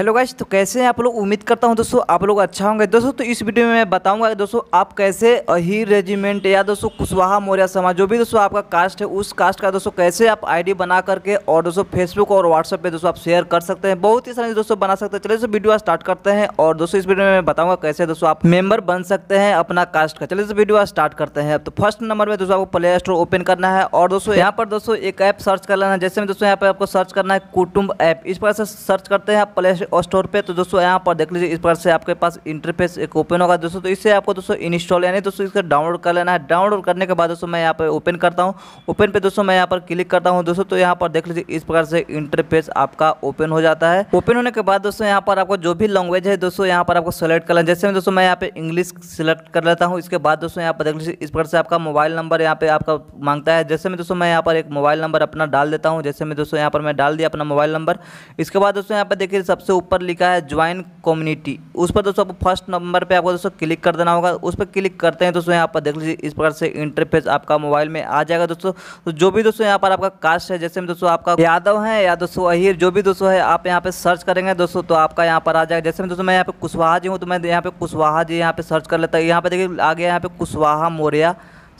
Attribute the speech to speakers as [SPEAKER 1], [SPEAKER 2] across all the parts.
[SPEAKER 1] hello guys तो कैसे हैं आप लोग उम्मीद करता हूं दोस्तों आप लोग अच्छा होंगे दोस्तों तो इस वीडियो में मैं बताऊंगा दोस्तों आप कैसे अहीर रेजिमेंट या दोस्तों कुशवाहा मौर्य समाज जो भी दोस्तों आपका कास्ट है उस कास्ट का दोस्तों कैसे आप आईडी बना करके और दोस्तों फेसबुक और व्हाट्सअप पर दोस्तों आप शेयर कर सकते हैं बहुत ही सारे दोस्तों बना सकते हैं चलिए दोस्तों वीडियो स्टार्ट करते हैं और दोस्तों इस वीडियो में मैं बताऊँगा कैसे दोस्तों आप मेम्बर बन सकते हैं अपना कास्ट का चलिए दोस्तों वीडियो स्टार्ट करते हैं तो फर्स्ट नंबर में दोस्तों आपको प्ले स्टोर ओपन करना है और दोस्तों यहाँ पर दोस्तों एक ऐप सर्च कर लेना है जैसे में दोस्तों यहाँ पर आपको सर्च करना है कुटुम्ब ऐप इस प्रकार से सर्च करते हैं आप प्ले स्टोर पे तो दोस्तों यहाँ पर देख लीजिए इस प्रकार से आपके पास इंटरफेस एक ओपन होगा दोस्तों तो इससे आपको दोस्तों इंस्टॉल यानी दोस्तों इसका डाउनलोड कर लेना है डाउनलोड करने के बाद दोस्तों मैं यहाँ पर ओपन करता हूँ ओपन पे दोस्तों मैं यहाँ पर क्लिक करता हूँ दोस्तों तो यहाँ पर देख लीजिए इस प्रकार से इंटरफेस आपका ओपन हो जाता है ओपन होने के बाद दोस्तों यहाँ पर आपको जो भी लैंग्वेज है दोस्तों यहाँ पर आपको सेलेक्ट कर लेना जैसे मैं दोस्तों मैं यहाँ पे इंग्लिश सेलेक्ट कर लेता हूँ इसके बाद दोस्तों यहाँ पर देख लीजिए इस प्रकार से आपका मोबाइल नंबर यहाँ पे आपका मांगता है जैसे मैं दोस्तों मैं यहाँ पर एक मोबाइल नंबर अपना डाल देता हूँ जैसे मैं दोस्तों यहाँ पर मैं डाल दिया अपना मोबाइल नंबर इसके बाद दोस्तों यहाँ पर देखिए सबसे ऊपर लिखा है ज्वाइन कम्युनिटी उस पर दोस्तों आपको फर्स्ट नंबर पे आपको दोस्तों क्लिक कर देना होगा उस पर क्लिक करते हैं दोस्तों यहाँ पर देख लीजिए इस प्रकार से इंटरफेस आपका मोबाइल में आ जाएगा दोस्तों तो जो भी दोस्तों यहाँ पर आपका कास्ट है जैसे में दोस्तों आपका यादव है या दोस्तों अहिर जो भी दोस्तों है आप यहाँ पे सर्च करेंगे दोस्तों तो आपका यहाँ पर आ जाएगा जैसे मैं दोस्तों मैं यहाँ पे कुशवाहा जी हूँ तो मैं यहाँ पे कुशवाहा जी यहाँ पे सर्च कर लेता हूँ यहाँ पे देखिए आगे यहाँ पे कुशवाहा मौर्या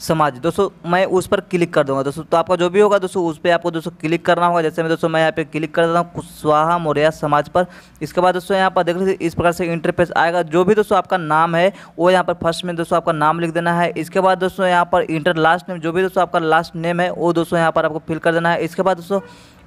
[SPEAKER 1] समाज दोस्तों मैं उस पर क्लिक कर दूंगा दोस्तों तो आपका जो भी होगा दोस्तों उस पर आपको दोस्तों क्लिक करना होगा जैसे मैं दोस्तों मैं यहाँ पे क्लिक कर देता हूँ कुशवाहा मौर्य समाज पर इसके बाद दोस्तों यहाँ पर देख लीजिए इस प्रकार से इंटरफेस आएगा जो भी दोस्तों आपका नाम है वो यहाँ पर फर्स्ट में दोस्तों आपका नाम लिख देना है इसके बाद दोस्तों यहाँ पर इंटर लास्ट नेम जो भी दोस्तों आपका लास्ट नेम है वो दोस्तों यहाँ पर आपको फिल कर देना है इसके बाद दोस्तों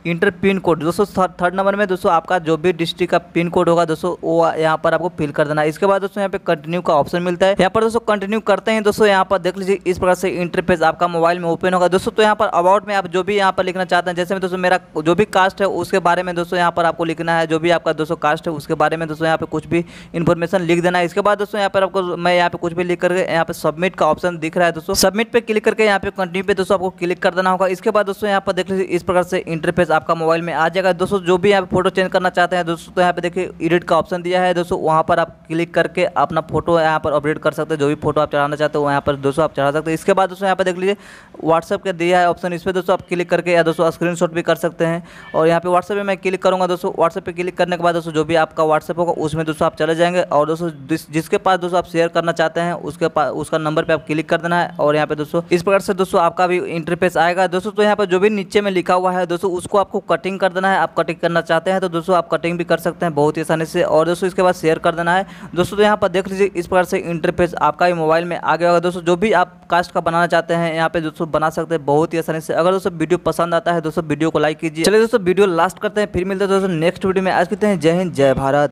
[SPEAKER 1] इंटर पिन कोड दोस्तों थर्ड नंबर में दोस्तों आपका जो भी डिस्ट्रिक्ट का पिन कोड होगा दोस्तों वो यहाँ पर आपको फिल कर देना इसके बाद दोस्तों यहाँ पे कंटिन्यू का ऑप्शन मिलता है यहाँ पर दोस्तों कंटिन्यू करते हैं दोस्तों यहाँ पर देख लीजिए इस प्रकार से इंटरफेस आपका मोबाइल में ओपन होगा दोस्तों तो यहाँ पर अबाउट में आप जो भी यहाँ पर लिखना चाहते हैं जैसे में दोस्तों मेरा जो भी कास्ट है उसके बारे में दोस्तों यहाँ पर आपको लिखना है जो भी आपका दोस्तों कास्ट है उसके बारे में दोस्तों यहाँ पे कुछ भी इन्फॉर्मेशन लिख देना है इसके बाद दोस्तों यहाँ पर आपको मैं यहाँ पे कुछ भी लिख करके यहाँ पे सबमिट का ऑप्शन दिख रहा है दोस्तों सबमिट पे क्लिक करके यहाँ पे कंटिन्यू पे दोस्तों आपको क्लिक कर देना होगा इसके बाद दोस्तों यहाँ पर देख लीजिए इस प्रकार से इंटरफेस आपका मोबाइल में आ जाएगा दोस्तों जो भी आप फोटो चेंज करना चाहते हैं दोस्तों तो यहाँ पे देखिए एडिट का ऑप्शन दिया है दोस्तों वहाँ पर आप क्लिक करके अपना फोटो यहाँ पर अपडेट कर सकते हैं जो भी फोटो आप चढ़ाना चाहते हो यहाँ पर दोस्तों आप चढ़ा सकते हैं इसके बाद दोस्तों यहाँ पर देख लीजिए व्हाट्सअप का दिया है ऑप्शन इस पर दोस्तों आप क्लिक करके या दोस्तों स्क्रीन भी कर सकते हैं और यहाँ पर व्हाट्सएप में मैं क्लिक करूँगा दोस्तों व्हाट्सएप पर क्लिक करने के बाद दोस्तों जो भी आपका व्हाट्सअप होगा उसमें दोस्तों आप चले जाएंगे और दोस्तों जिसके पास दोस्तों आप शेयर करना चाहते हैं उसके पास उसका नंबर पर आप क्लिक कर देना है और यहाँ पर दोस्तों इस प्रकार से दोस्तों आपका भी इंटरफेस आएगा दोस्तों तो यहाँ पर जो भी नीचे में लिखा हुआ है दोस्तों उसको आपको कटिंग कर देना है आप कटिंग करना चाहते हैं तो दोस्तों आप कटिंग भी कर सकते हैं बहुत ही आसानी से और दोस्तों इसके बाद शेयर कर देना है दोस्तों तो यहाँ पर देख लीजिए इस प्रकार से इंटरफेस आपका भी मोबाइल में आ गया होगा दोस्तों जो भी आप कास्ट का बनाना चाहते हैं यहाँ पे दोस्तों बना सकते हैं बहुत ही आसानी से अगर दोस्तों वीडियो पसंद आता है दोस्तों वीडियो को लाइक कीजिए चलिए दोस्तों वीडियो लास्ट करते हैं फिर मिलते हैं दोस्तों नेक्स्ट वीडियो में आज कहते हैं जय हिंद जय भारत